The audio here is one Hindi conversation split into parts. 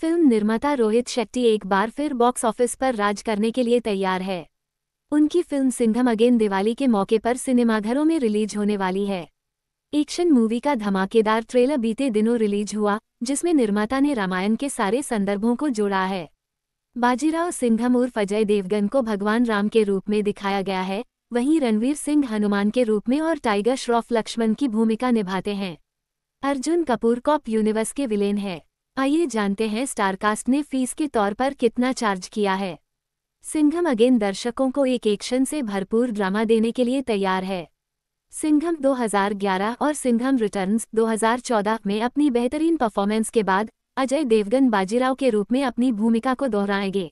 फिल्म निर्माता रोहित शेट्टी एक बार फिर बॉक्स ऑफिस पर राज करने के लिए तैयार है उनकी फिल्म सिंघम अगेन दिवाली के मौके पर सिनेमाघरों में रिलीज होने वाली है एक्शन मूवी का धमाकेदार ट्रेलर बीते दिनों रिलीज हुआ जिसमें निर्माता ने रामायण के सारे संदर्भों को जोड़ा है बाजीराव सिंघम उर्फ अजय देवगन को भगवान राम के रूप में दिखाया गया है वहीं रणवीर सिंह हनुमान के रूप में और टाइगर श्रॉफ लक्ष्मण की भूमिका निभाते हैं अर्जुन कपूर कॉप यूनिवर्स के विलेन है आइए जानते हैं स्टारकास्ट ने फीस के तौर पर कितना चार्ज किया है सिंघम अगेन दर्शकों को एक एक्शन से भरपूर ड्रामा देने के लिए तैयार है सिंघम 2011 और सिंघम रिटर्न्स 2014 में अपनी बेहतरीन परफॉर्मेंस के बाद अजय देवगन बाजीराव के रूप में अपनी भूमिका को दोहराएंगे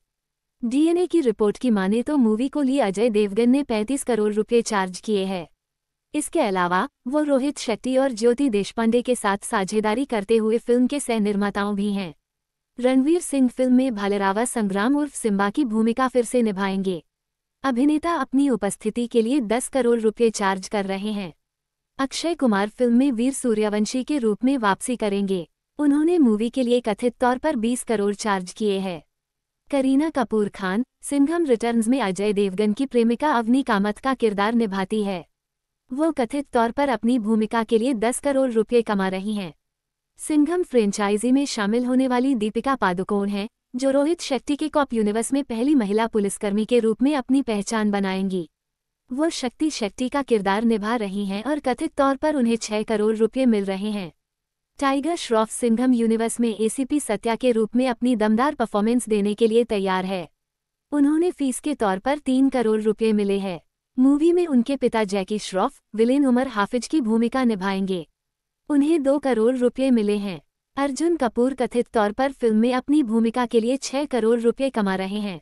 डीएनए की रिपोर्ट की माने तो मूवी को लिए अजय देवगन ने 35 करोड़ रुपए चार्ज किए हैं इसके अलावा वो रोहित शेट्टी और ज्योति देशपांडे के साथ साझेदारी करते हुए फिल्म के सह निर्माताओं भी हैं रणवीर सिंह फिल्म में भालेरावा संग्राम उर्फ सिम्बा की भूमिका फिर से निभाएंगे अभिनेता अपनी उपस्थिति के लिए 10 करोड़ रुपये चार्ज कर रहे हैं अक्षय कुमार फिल्म में वीर सूर्यवंशी के रूप में वापसी करेंगे उन्होंने मूवी के लिए कथित तौर पर 20 करोड़ चार्ज किए हैं करीना कपूर खान सिंघम रिटर्न्स में अजय देवगन की प्रेमिका अवनी कामत का किरदार निभाती है वो कथित तौर पर अपनी भूमिका के लिए 10 करोड़ रुपये कमा रही हैं सिंघम फ्रेंचाइजी में शामिल होने वाली दीपिका पादुकोण हैं जो रोहित शेट्टी के कॉप यूनिवर्स में पहली महिला पुलिसकर्मी के रूप में अपनी पहचान बनाएंगी वो शक्ति शेट्टी का किरदार निभा रही हैं और कथित तौर पर उन्हें छह करोड़ रुपये मिल रहे हैं टाइगर श्रॉफ सिंघम यूनिवर्स में एसीपी सत्या के रूप में अपनी दमदार परफॉर्मेंस देने के लिए तैयार है उन्होंने फीस के तौर पर तीन करोड़ रुपये मिले हैं मूवी में उनके पिता जैकी श्रॉफ विलेन उमर हाफिज की भूमिका निभाएंगे उन्हें दो करोड़ रुपये मिले हैं अर्जुन कपूर कथित तौर पर फिल्म में अपनी भूमिका के लिए छह करोड़ रुपये कमा रहे हैं